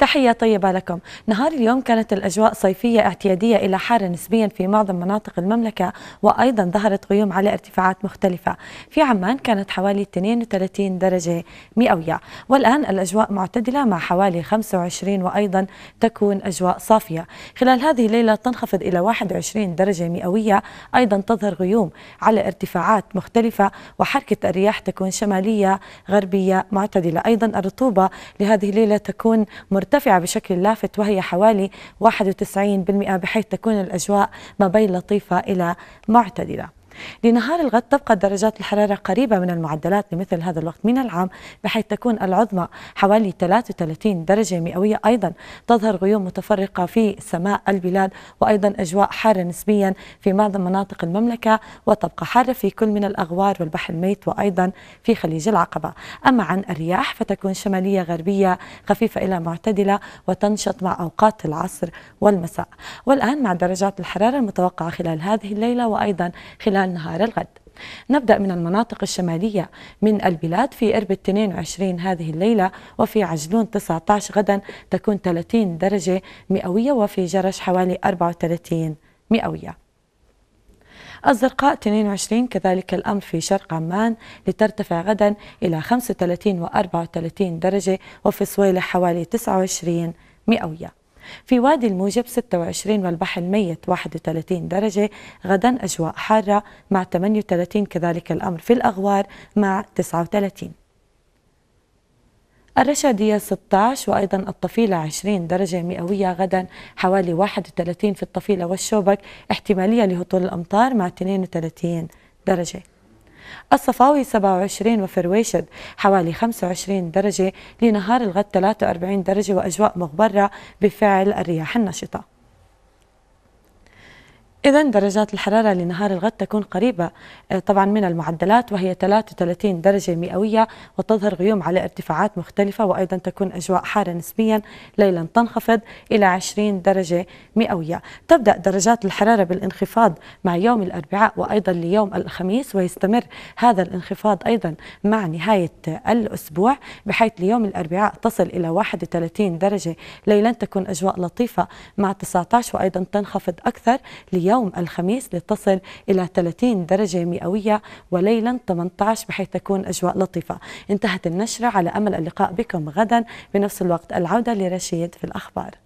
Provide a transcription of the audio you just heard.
تحية طيبة لكم نهار اليوم كانت الأجواء صيفية اعتيادية إلى حارة نسبيا في معظم مناطق المملكة وأيضا ظهرت غيوم على ارتفاعات مختلفة في عمان كانت حوالي 32 درجة مئوية والآن الأجواء معتدلة مع حوالي 25 وأيضا تكون أجواء صافية خلال هذه الليلة تنخفض إلى 21 درجة مئوية أيضا تظهر غيوم على ارتفاعات مختلفة وحركة الرياح تكون شمالية غربية معتدلة أيضا الرطوبة لهذه الليلة تكون مرتفعة مرتفعة بشكل لافت وهي حوالي 91% بحيث تكون الأجواء ما بين لطيفة إلى معتدلة لنهار الغد تبقى درجات الحرارة قريبة من المعدلات لمثل هذا الوقت من العام بحيث تكون العظمى حوالي 33 درجة مئوية أيضا تظهر غيوم متفرقة في سماء البلاد وأيضا أجواء حارة نسبيا في معظم مناطق المملكة وتبقى حارة في كل من الأغوار والبحر الميت وأيضا في خليج العقبة أما عن الرياح فتكون شمالية غربية خفيفة إلى معتدلة وتنشط مع أوقات العصر والمساء والآن مع درجات الحرارة المتوقعة خلال هذه الليلة وأيضا خلال خلال نهار الغد نبدأ من المناطق الشمالية من البلاد في إربد 22 هذه الليلة وفي عجلون 19 غدا تكون 30 درجة مئوية وفي جرش حوالي 34 مئوية الزرقاء 22 كذلك الأمر في شرق عمان لترتفع غدا إلى 35 و 34 درجة وفي صويلة حوالي 29 مئوية في وادي الموجب 26 والبحر الميت 31 درجة غدا أجواء حارة مع 38 كذلك الأمر في الأغوار مع 39 الرشادية 16 وأيضا الطفيلة 20 درجة مئوية غدا حوالي 31 في الطفيلة والشوبك احتمالية لهطول الأمطار مع 32 درجة الصفاوي 27 وفرويشد حوالي 25 درجة لنهار الغد 43 درجة وأجواء مغبرة بفعل الرياح النشطة إذا درجات الحرارة لنهار الغد تكون قريبة آه، طبعا من المعدلات وهي 33 درجة مئوية وتظهر غيوم على ارتفاعات مختلفة وأيضا تكون أجواء حارة نسبيا ليلا تنخفض إلى 20 درجة مئوية تبدأ درجات الحرارة بالانخفاض مع يوم الأربعاء وأيضا ليوم الخميس ويستمر هذا الانخفاض أيضا مع نهاية الأسبوع بحيث ليوم الأربعاء تصل إلى 31 درجة ليلا تكون أجواء لطيفة مع 19 وأيضا تنخفض أكثر ليوم يوم الخميس لتصل إلى 30 درجة مئوية وليلا 18 بحيث تكون أجواء لطيفة انتهت النشرة على أمل اللقاء بكم غدا بنفس الوقت العودة لرشيد في الأخبار